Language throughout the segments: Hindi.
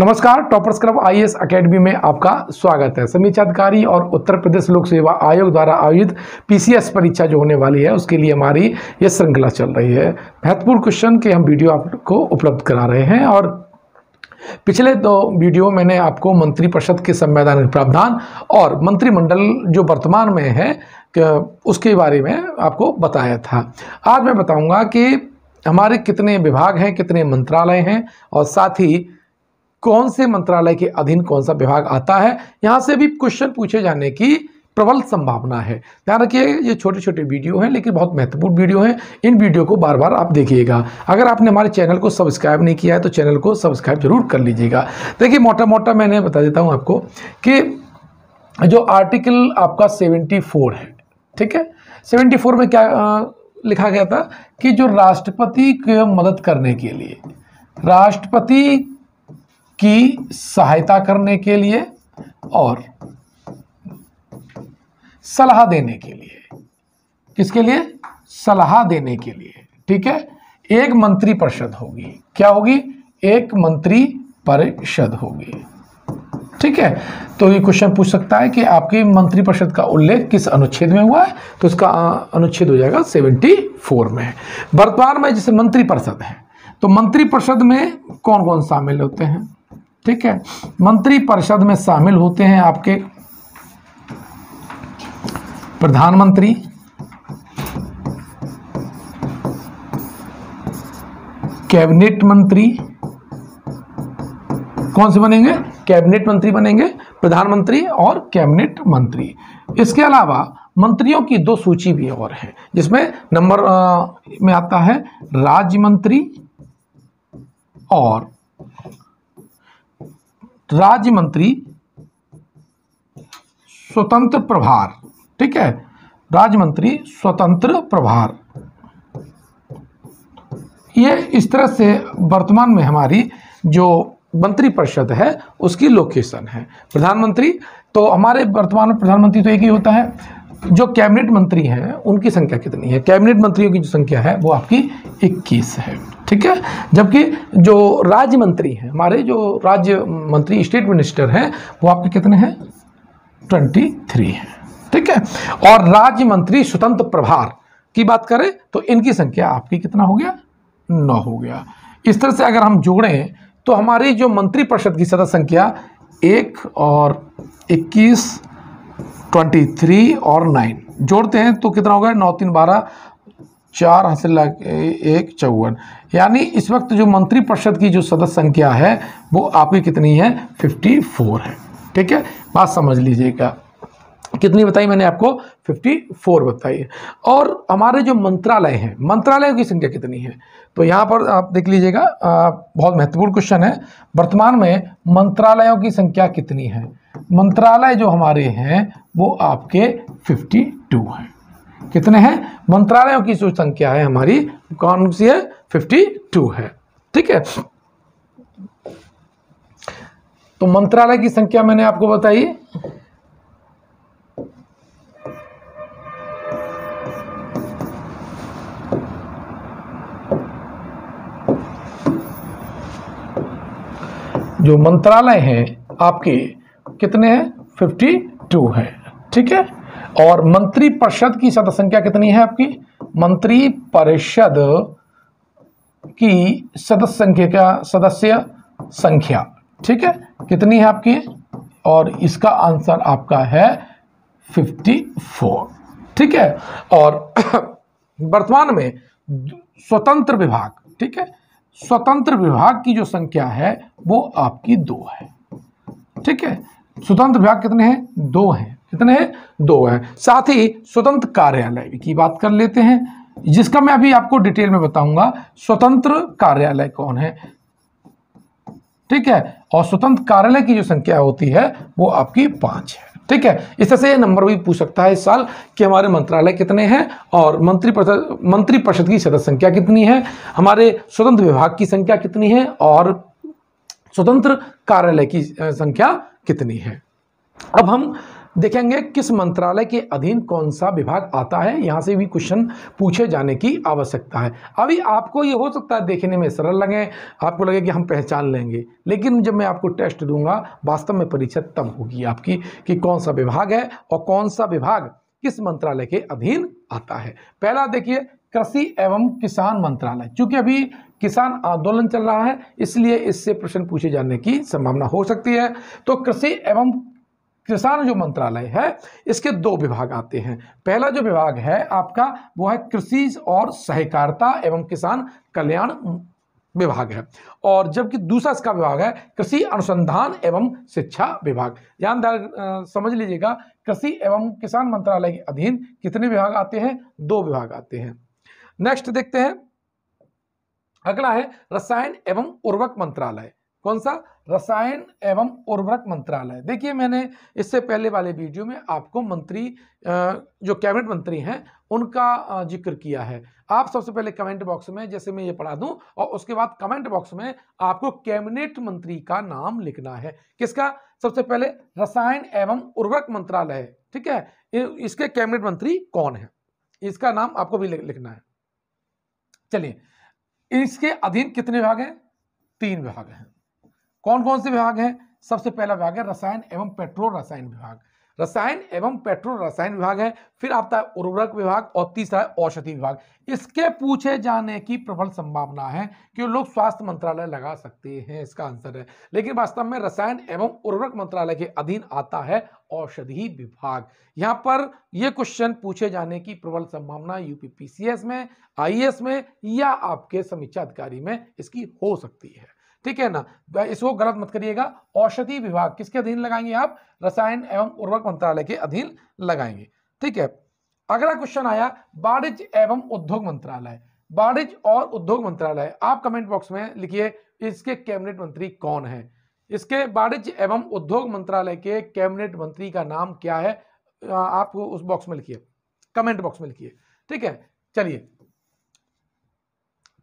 नमस्कार toppers club I S academy में आपका स्वागत है समीक्षा अधिकारी और उत्तर प्रदेश लोक सेवा आयोग द्वारा आयोजित पीसीएस परीक्षा जो होने वाली है उसके लिए हमारी यह श्रृंखला चल रही है महत्वपूर्ण क्वेश्चन के हम वीडियो आपको उपलब्ध करा रहे हैं और पिछले दो वीडियो मैंने आपको मंत्रिपरिषद के संवैधानिक प्रावधान और मंत्रिमंडल जो वर्तमान में है उसके बारे में आपको बताया था आज मैं बताऊंगा कि हमारे कितने विभाग हैं कितने मंत्रालय हैं और साथ ही कौन से मंत्रालय के अधीन कौन सा विभाग आता है यहाँ से भी क्वेश्चन पूछे जाने की प्रबल संभावना है ध्यान रखिए ये छोटे छोटे वीडियो हैं लेकिन बहुत महत्वपूर्ण वीडियो हैं इन वीडियो को बार बार आप देखिएगा अगर आपने हमारे चैनल को सब्सक्राइब नहीं किया है तो चैनल को सब्सक्राइब जरूर कर लीजिएगा देखिए मोटा मोटा मैंने बता देता हूँ आपको कि जो आर्टिकल आपका सेवेंटी फोर है ठीक है सेवेंटी फोर में क्या आ, लिखा गया था कि जो राष्ट्रपति की मदद करने के लिए राष्ट्रपति की सहायता करने के लिए और सलाह देने के लिए किसके लिए सलाह देने के लिए ठीक है एक मंत्री परिषद होगी क्या होगी एक मंत्री परिषद होगी ठीक है तो ये क्वेश्चन पूछ सकता है कि आपकी मंत्री परिषद का उल्लेख किस अनुच्छेद में हुआ है तो उसका अनुच्छेद हो जाएगा 74 में वर्तमान में जैसे मंत्री परिषद है तो मंत्री परिषद में कौन कौन शामिल होते हैं ठीक है मंत्री परिषद में शामिल होते हैं आपके प्रधानमंत्री कैबिनेट मंत्री कौन से बनेंगे कैबिनेट मंत्री बनेंगे प्रधानमंत्री और कैबिनेट मंत्री इसके अलावा मंत्रियों की दो सूची भी और है जिसमें नंबर में आता है राज्य मंत्री और राज्य मंत्री स्वतंत्र प्रभार ठीक है राज्य मंत्री स्वतंत्र प्रभार ये इस तरह से वर्तमान में हमारी जो मंत्रिपरिषद है उसकी लोकेशन है प्रधानमंत्री तो हमारे वर्तमान में प्रधानमंत्री तो एक ही होता है जो कैबिनेट मंत्री हैं उनकी संख्या कितनी है कैबिनेट मंत्रियों की जो संख्या है वो आपकी 21 है ठीक है जबकि जो राज्य मंत्री हैं हमारे जो राज्य मंत्री स्टेट मिनिस्टर हैं वो आपके कितने हैं 23 हैं ठीक है और राज्य मंत्री स्वतंत्र प्रभार की बात करें तो इनकी संख्या आपकी कितना हो गया नौ हो गया इस तरह से अगर हम जोड़ें तो हमारी जो मंत्रिपरिषद की सदस्य संख्या एक और इक्कीस ट्वेंटी थ्री और नाइन जोड़ते हैं तो कितना हो गया नौ तीन बारह चार हासिल एक चौवन यानी इस वक्त जो मंत्रिपरिषद की जो सदस्य संख्या है वो आपकी कितनी है फिफ्टी फोर है ठीक है बात समझ लीजिएगा कितनी बताई मैंने आपको 54 बताई है और हमारे जो मंत्रालय हैं मंत्रालयों की संख्या कितनी है तो यहाँ पर आप देख लीजिएगा बहुत महत्वपूर्ण क्वेश्चन है वर्तमान में मंत्रालयों की संख्या कितनी है मंत्रालय जो हमारे हैं वो आपके 52 हैं कितने हैं मंत्रालयों की जो संख्या है हमारी कौन सी है फिफ्टी है ठीक है तो मंत्रालय की संख्या मैंने आपको बताई जो मंत्रालय हैं आपके कितने हैं फिफ्टी टू हैं ठीक है और मंत्री परिषद की सदस्य संख्या कितनी है आपकी मंत्री परिषद की सदस्य संख्या का सदस्य संख्या ठीक है कितनी है आपकी और इसका आंसर आपका है फिफ्टी फोर ठीक है और वर्तमान में स्वतंत्र विभाग ठीक है स्वतंत्र विभाग की जो संख्या है वो आपकी दो है ठीक है स्वतंत्र विभाग कितने हैं दो हैं कितने हैं दो हैं साथ ही स्वतंत्र कार्यालय की बात कर लेते हैं जिसका मैं अभी आपको डिटेल में बताऊंगा स्वतंत्र कार्यालय कौन है ठीक है और स्वतंत्र कार्यालय की जो संख्या होती है वो आपकी पांच है ठीक है इससे ये नंबर भी पूछ सकता है इस साल कि हमारे मंत्रालय कितने हैं और मंत्री परिषद मंत्री परिषद की सदस्य संख्या कितनी है हमारे स्वतंत्र विभाग की संख्या कितनी है और स्वतंत्र कार्यालय की संख्या कितनी है अब हम देखेंगे किस मंत्रालय के अधीन कौन सा विभाग आता है यहाँ से भी क्वेश्चन पूछे जाने की आवश्यकता है अभी आपको ये हो सकता है देखने में सरल लगे आपको लगे कि हम पहचान लेंगे लेकिन जब मैं आपको टेस्ट दूंगा वास्तव में परीक्षा तब होगी आपकी कि कौन सा विभाग है और कौन सा विभाग किस मंत्रालय के अधीन आता है पहला देखिए कृषि एवं किसान मंत्रालय चूंकि अभी किसान आंदोलन चल रहा है इसलिए इससे प्रश्न पूछे जाने की संभावना हो सकती है तो कृषि एवं किसान जो मंत्रालय है इसके दो विभाग आते हैं पहला जो विभाग है आपका वो है कृषि और सहकारिता एवं किसान कल्याण विभाग है और जबकि दूसरा इसका विभाग है कृषि अनुसंधान एवं शिक्षा विभाग ध्यान समझ लीजिएगा कृषि एवं किसान मंत्रालय के अधीन कितने विभाग आते हैं दो विभाग आते हैं नेक्स्ट देखते हैं अगला है रसायन एवं उर्वरक मंत्रालय कौन सा रसायन एवं उर्वरक मंत्रालय देखिए मैंने इससे पहले वाले वीडियो में आपको मंत्री जो कैबिनेट मंत्री हैं उनका जिक्र किया है आप सबसे पहले कमेंट बॉक्स में जैसे मैं ये पढ़ा दूं और उसके बाद कमेंट बॉक्स में आपको कैबिनेट मंत्री का नाम लिखना है किसका सबसे पहले रसायन एवं उर्वरक मंत्रालय ठीक है इसके कैबिनेट मंत्री कौन है इसका नाम आपको भी लिखना है चलिए इसके अधीन कितने विभाग हैं तीन विभाग हैं कौन कौन से विभाग हैं सबसे पहला विभाग है रसायन एवं पेट्रोल रसायन विभाग रसायन एवं पेट्रोल रसायन विभाग है फिर आपता है उर्वरक विभाग और तीसरा है औषधि विभाग इसके पूछे जाने की प्रबल संभावना है कि लोग स्वास्थ्य मंत्रालय लगा सकते हैं इसका आंसर है लेकिन वास्तव में रसायन एवं उर्वरक मंत्रालय के अधीन आता है औषधि विभाग यहाँ पर यह क्वेश्चन पूछे जाने की प्रबल संभावना यूपीपीसीएस में आई में या आपके समीक्षा अधिकारी में इसकी हो सकती है ठीक है ना तो इसको गलत मत करिएगा औषधि विभाग किसके अधीन लगाएंगे आप रसायन एवं उर्वरक मंत्रालय के अधीन लगाएंगे ठीक है अगला क्वेश्चन आया वाणिज्य एवं उद्योग मंत्रालय वाणिज्य और उद्योग मंत्रालय आप कमेंट बॉक्स में लिखिए इसके कैबिनेट मंत्री कौन है इसके वाणिज्य एवं उद्योग मंत्रालय के कैबिनेट मंत्री का नाम क्या है आप उस बॉक्स में लिखिए कमेंट बॉक्स में लिखिए ठीक है चलिए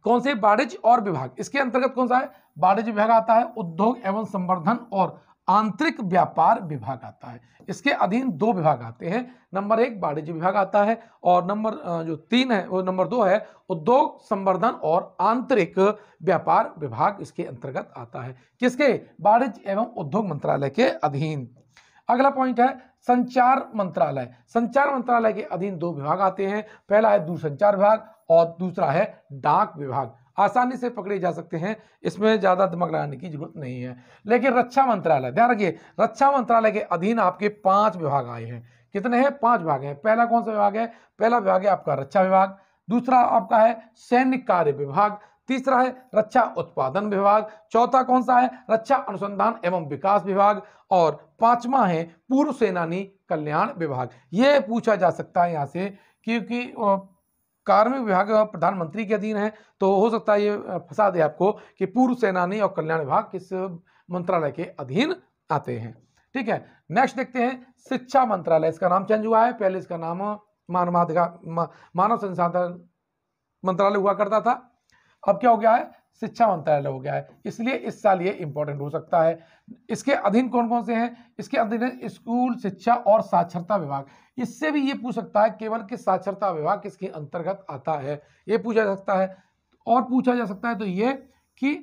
कौन से वाणिज्य और विभाग इसके अंतर्गत कौन सा है वाणिज्य विभाग आता है उद्योग एवं संवर्धन और आंतरिक व्यापार विभाग आता है इसके अधीन दो विभाग आते हैं नंबर एक वाणिज्य विभाग आता है और नंबर जो तीन है वो नंबर दो है उद्योग संवर्धन और आंतरिक व्यापार विभाग इसके अंतर्गत आता है किसके वाणिज्य एवं उद्योग मंत्रालय के अधीन अगला पॉइंट है संचार मंत्रालय संचार मंत्रालय के अधीन दो विभाग आते हैं पहला है दूरसंचार विभाग और दूसरा है डाक विभाग आसानी से पकड़े जा सकते हैं इसमें ज़्यादा दिमाग लगाने की जरूरत नहीं है लेकिन रक्षा मंत्रालय ध्यान रखिए रक्षा मंत्रालय के अधीन आपके पांच विभाग आए हैं कितने हैं पांच विभाग हैं पहला कौन सा विभाग है पहला विभाग है आपका रक्षा विभाग दूसरा आपका है सैन्य कार्य विभाग तीसरा है रक्षा उत्पादन विभाग चौथा कौन सा है रक्षा अनुसंधान एवं विकास विभाग और पांचवा है पूर्व सेनानी कल्याण विभाग ये पूछा जा सकता है यहाँ से क्योंकि कार्मिक विभाग प्रधानमंत्री के अधीन है तो हो सकता है ये फंसा दे आपको कि पूर्व सेनानी और कल्याण विभाग किस मंत्रालय के अधीन आते हैं ठीक है नेक्स्ट देखते हैं शिक्षा मंत्रालय इसका नाम चेंज हुआ है पहले इसका नाम मानवाधिकार मानव संसाधन मंत्रालय हुआ करता था अब क्या हो गया है शिक्षा मंत्रालय हो गया है इसलिए इस साल ये इंपॉर्टेंट हो सकता है इसके अधीन कौन कौन से हैं इसके अधीन है स्कूल शिक्षा और साक्षरता विभाग इससे भी ये पूछ सकता है केवल कि साक्षरता विभाग किसके अंतर्गत आता है ये पूछा जा सकता है और पूछा जा सकता है तो ये कि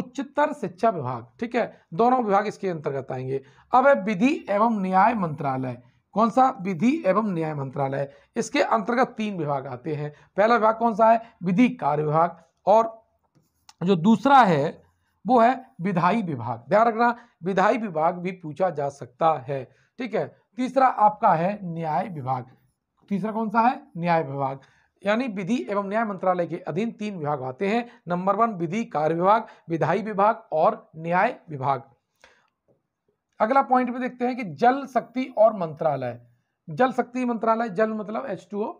उच्चतर शिक्षा विभाग ठीक है दोनों विभाग इसके अंतर्गत आएंगे अब है विधि एवं न्याय मंत्रालय कौन सा विधि एवं न्याय मंत्रालय इसके अंतर्गत तीन विभाग आते हैं पहला विभाग कौन सा है विधि कार्य विभाग और जो दूसरा है वो है विधाई विभाग ध्यान रखना विधाई विभाग भी पूछा जा सकता है ठीक है तीसरा आपका है न्याय विभाग तीसरा कौन सा है न्याय विभाग यानी विधि एवं न्याय मंत्रालय के अधीन तीन विभाग आते हैं नंबर वन विधि कार्य विभाग विधाई विभाग और न्याय विभाग अगला पॉइंट भी देखते हैं कि जल शक्ति और मंत्रालय जल शक्ति मंत्रालय जल मतलब एच टू ओ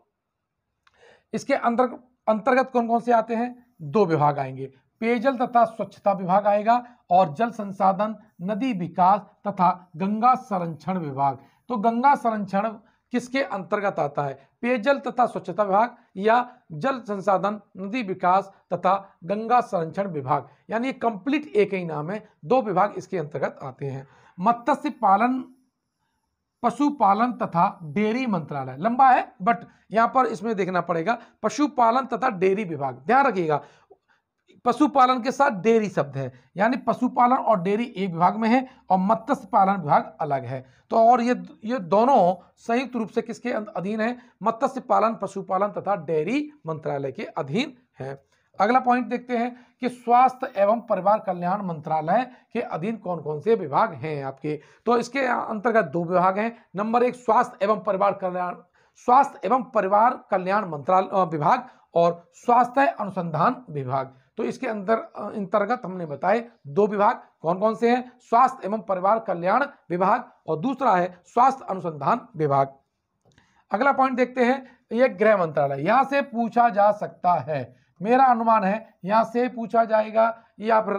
इसके अंतर्गत कौन कौन से आते हैं दो विभाग आएंगे पेयजल तथा स्वच्छता विभाग आएगा और जल संसाधन नदी विकास तथा गंगा संरक्षण विभाग तो गंगा संरक्षण किसके अंतर्गत आता है पेयजल तथा स्वच्छता विभाग या जल संसाधन नदी विकास तथा गंगा संरक्षण विभाग यानी कंप्लीट एक ही नाम है दो विभाग इसके अंतर्गत आते हैं मत्स्य पालन पशुपालन तथा डेयरी मंत्रालय लंबा है बट यहां पर इसमें देखना पड़ेगा पशुपालन तथा डेयरी विभाग ध्यान रखिएगा पशुपालन के साथ डेयरी शब्द है यानी पशुपालन और डेयरी एक विभाग में है और मत्स्य पालन विभाग अलग है तो और ये ये दोनों संयुक्त रूप से किसके अधीन है मत्स्य पालन पशुपालन तथा डेयरी मंत्रालय के अधीन है अगला पॉइंट देखते हैं कि स्वास्थ्य एवं परिवार कल्याण मंत्रालय के अधीन कौन कौन से विभाग हैं आपके तो इसके अंतर्गत दो विभाग हैं नंबर एक स्वास्थ्य एवं परिवार कल्याण स्वास्थ्य एवं परिवार कल्याण मंत्रालय विभाग और स्वास्थ्य अनुसंधान विभाग तो इसके अंदर अंतर्गत हमने बताए दो विभाग कौन कौन से हैं स्वास्थ्य एवं परिवार कल्याण विभाग और दूसरा है स्वास्थ्य अनुसंधान विभाग अगला पॉइंट देखते हैं ये गृह मंत्रालय यहाँ से पूछा जा सकता है मेरा अनुमान है यहाँ से पूछा जाएगा या फिर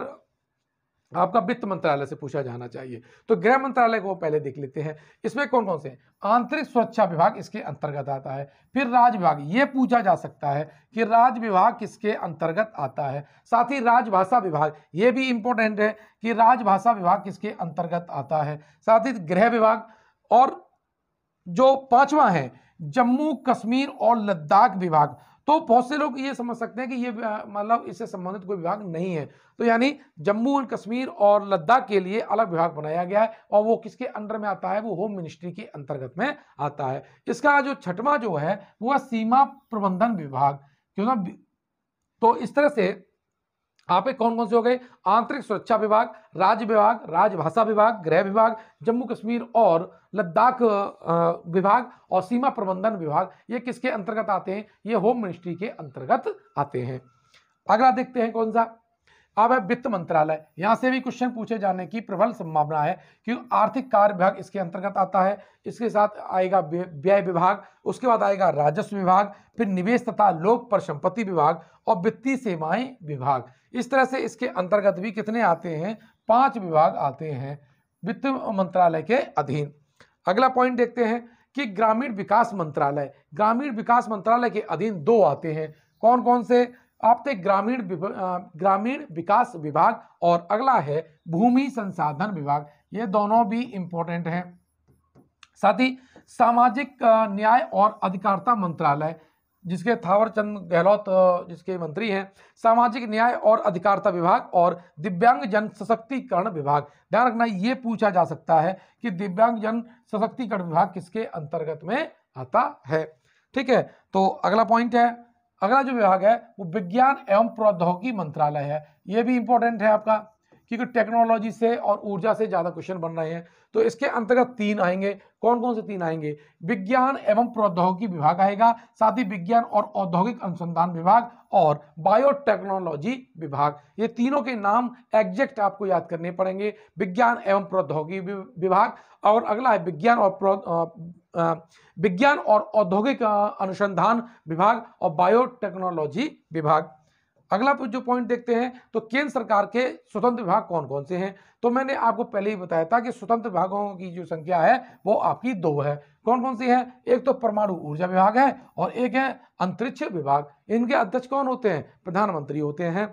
आपका वित्त मंत्रालय से पूछा जाना चाहिए तो गृह मंत्रालय को पहले देख लेते हैं इसमें कौन कौन से आंतरिक सुरक्षा विभाग इसके अंतर्गत आता है फिर राज्य विभाग ये पूछा जा सकता है कि राज्य विभाग किसके अंतर्गत आता है साथ ही राजभाषा विभाग ये भी इंपॉर्टेंट है कि राजभाषा विभाग किसके अंतर्गत आता है साथ ही गृह विभाग और जो पांचवा है जम्मू कश्मीर और लद्दाख विभाग तो बहुत से लोग ये समझ सकते हैं कि ये मतलब इससे संबंधित कोई विभाग नहीं है तो यानी जम्मू एंड कश्मीर और लद्दाख के लिए अलग विभाग बनाया गया है और वो किसके अंडर में आता है वो होम मिनिस्ट्री के अंतर्गत में आता है इसका जो छठवां जो है वो है सीमा प्रबंधन विभाग क्यों ना तो इस तरह से आपके कौन कौन से हो गए आंतरिक सुरक्षा विभाग राज्य विभाग राजभाषा विभाग गृह विभाग जम्मू कश्मीर और लद्दाख विभाग और सीमा प्रबंधन विभाग ये किसके अंतर्गत आते हैं ये होम मिनिस्ट्री के अंतर्गत आते हैं अगला देखते हैं कौन सा अब है वित्त मंत्रालय यहाँ से भी क्वेश्चन पूछे जाने की प्रबल संभावना है क्योंकि आर्थिक कार्य विभाग इसके अंतर्गत आता है इसके साथ आएगा व्यय विभाग उसके बाद आएगा राजस्व विभाग फिर निवेश तथा लोक परिसंपत्ति विभाग और वित्तीय सेवाएं विभाग इस तरह से इसके अंतर्गत भी कितने आते हैं पांच विभाग आते हैं वित्त मंत्रालय के अधीन अगला पॉइंट देखते हैं कि ग्रामीण विकास मंत्रालय ग्रामीण विकास मंत्रालय के अधीन दो आते हैं कौन कौन से आपते ग्रामीण ग्रामीण विकास विभाग और अगला है भूमि संसाधन विभाग ये दोनों भी इंपॉर्टेंट हैं साथ ही सामाजिक न्याय और अधिकारिता मंत्रालय जिसके थावरचंद गहलोत जिसके मंत्री हैं सामाजिक न्याय और अधिकारिता विभाग और दिव्यांग जन सशक्तिकरण विभाग ध्यान रखना ये पूछा जा सकता है कि दिव्यांग जन सशक्तिकरण विभाग किसके अंतर्गत में आता है ठीक है तो अगला पॉइंट है अगला जो विभाग है वो विज्ञान एवं प्रौद्योगिकी मंत्रालय है ये भी इंपॉर्टेंट है आपका क्योंकि टेक्नोलॉजी से और ऊर्जा से ज़्यादा क्वेश्चन बन रहे हैं तो इसके अंतर्गत तीन आएंगे कौन कौन से तीन आएंगे विज्ञान एवं प्रौद्योगिकी विभाग आएगा साथ ही विज्ञान और औद्योगिक अनुसंधान विभाग और बायोटेक्नोलॉजी विभाग ये तीनों के नाम एग्जैक्ट आपको याद करने पड़ेंगे विज्ञान एवं प्रौद्योगिकी विभाग और अगला है विज्ञान और विज्ञान और औद्योगिक अनुसंधान विभाग और बायोटेक्नोलॉजी विभाग अगला जो पॉइंट देखते हैं तो केंद्र सरकार के स्वतंत्र विभाग कौन कौन से हैं तो मैंने आपको पहले ही बताया था कि स्वतंत्र विभागों की जो संख्या है वो आपकी दो है कौन कौन सी है एक तो परमाणु ऊर्जा विभाग है और एक है अंतरिक्ष विभाग इनके अध्यक्ष कौन होते हैं प्रधानमंत्री होते हैं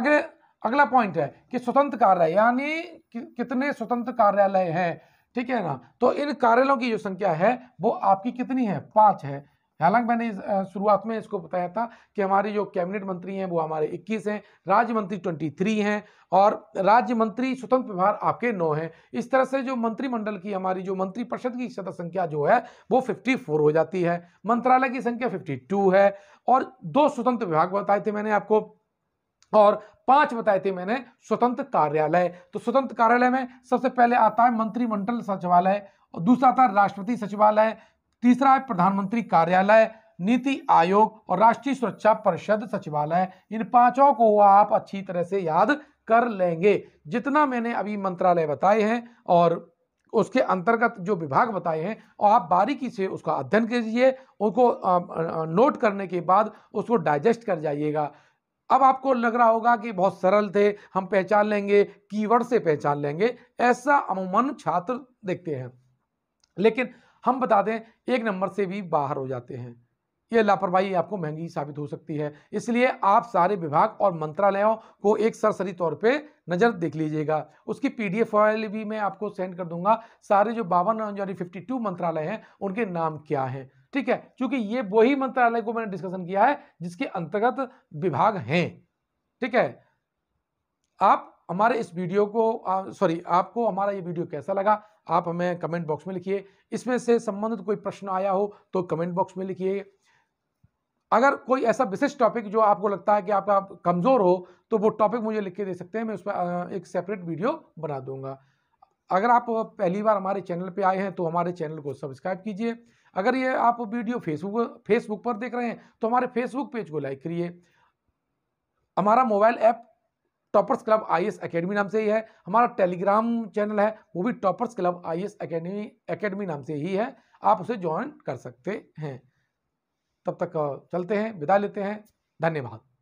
अगले अगला पॉइंट है कि स्वतंत्र कार्यालय यानी कि, कितने स्वतंत्र कार्यालय हैं ठीक है ना तो इन कार्यालयों की जो संख्या है वो आपकी कितनी है पांच है हालांकि मैंने शुरुआत में इसको बताया था कि हमारे जो कैबिनेट मंत्री हैं वो हमारे 21 हैं राज्य मंत्री 23 हैं और राज्य मंत्री स्वतंत्र विभाग आपके 9 हैं इस तरह से जो मंत्रिमंडल की हमारी जो मंत्रिपरिषद की सदस्य संख्या जो है वो 54 हो जाती है मंत्रालय की संख्या 52 है और दो स्वतंत्र विभाग बताए थे मैंने आपको और पांच बताए थे मैंने स्वतंत्र कार्यालय तो स्वतंत्र कार्यालय में सबसे पहले आता है मंत्रिमंडल सचिवालय और दूसरा आता है राष्ट्रपति सचिवालय तीसरा है प्रधानमंत्री कार्यालय नीति आयोग और राष्ट्रीय सुरक्षा परिषद सचिवालय इन पांचों को आप अच्छी तरह से याद कर लेंगे जितना मैंने अभी मंत्रालय बताए हैं और उसके अंतर्गत जो विभाग बताए हैं और आप बारीकी से उसका अध्ययन कीजिए उनको नोट करने के बाद उसको डाइजेस्ट कर जाइएगा अब आपको लग रहा होगा कि बहुत सरल थे हम पहचान लेंगे कीवर्ड से पहचान लेंगे ऐसा अमूमन छात्र देखते हैं लेकिन हम बता दें एक नंबर से भी बाहर हो जाते हैं ये लापरवाही आपको महंगी साबित हो सकती है इसलिए आप सारे विभाग और मंत्रालयों को एक सरसरी तौर पे नज़र देख लीजिएगा उसकी पीडीएफ फाइल भी मैं आपको सेंड कर दूंगा सारे जो बावन यानी फिफ्टी टू मंत्रालय हैं उनके नाम क्या हैं ठीक है क्योंकि ये वही मंत्रालय को मैंने डिस्कशन किया है जिसके अंतर्गत विभाग हैं ठीक है आप हमारे इस वीडियो को सॉरी आपको हमारा ये वीडियो कैसा लगा आप हमें कमेंट बॉक्स में लिखिए इसमें से संबंधित कोई प्रश्न आया हो तो कमेंट बॉक्स में लिखिए अगर कोई ऐसा विशिष्ट टॉपिक जो आपको लगता है कि आपका आप कमज़ोर हो तो वो टॉपिक मुझे लिख के दे सकते हैं मैं उस पर एक सेपरेट वीडियो बना दूंगा अगर आप पहली बार हमारे चैनल पे आए हैं तो हमारे चैनल को सब्सक्राइब कीजिए अगर ये आप वीडियो फेसबुक फेसबुक पर देख रहे हैं तो हमारे फेसबुक पेज को लाइक करिए हमारा mobile app toppers club I S academy नाम से ही है हमारा टेलीग्राम चैनल है वो भी toppers club I S academy नाम से ही है आप उसे ज्वाइन कर सकते हैं तब तक चलते हैं विदा लेते हैं धन्यवाद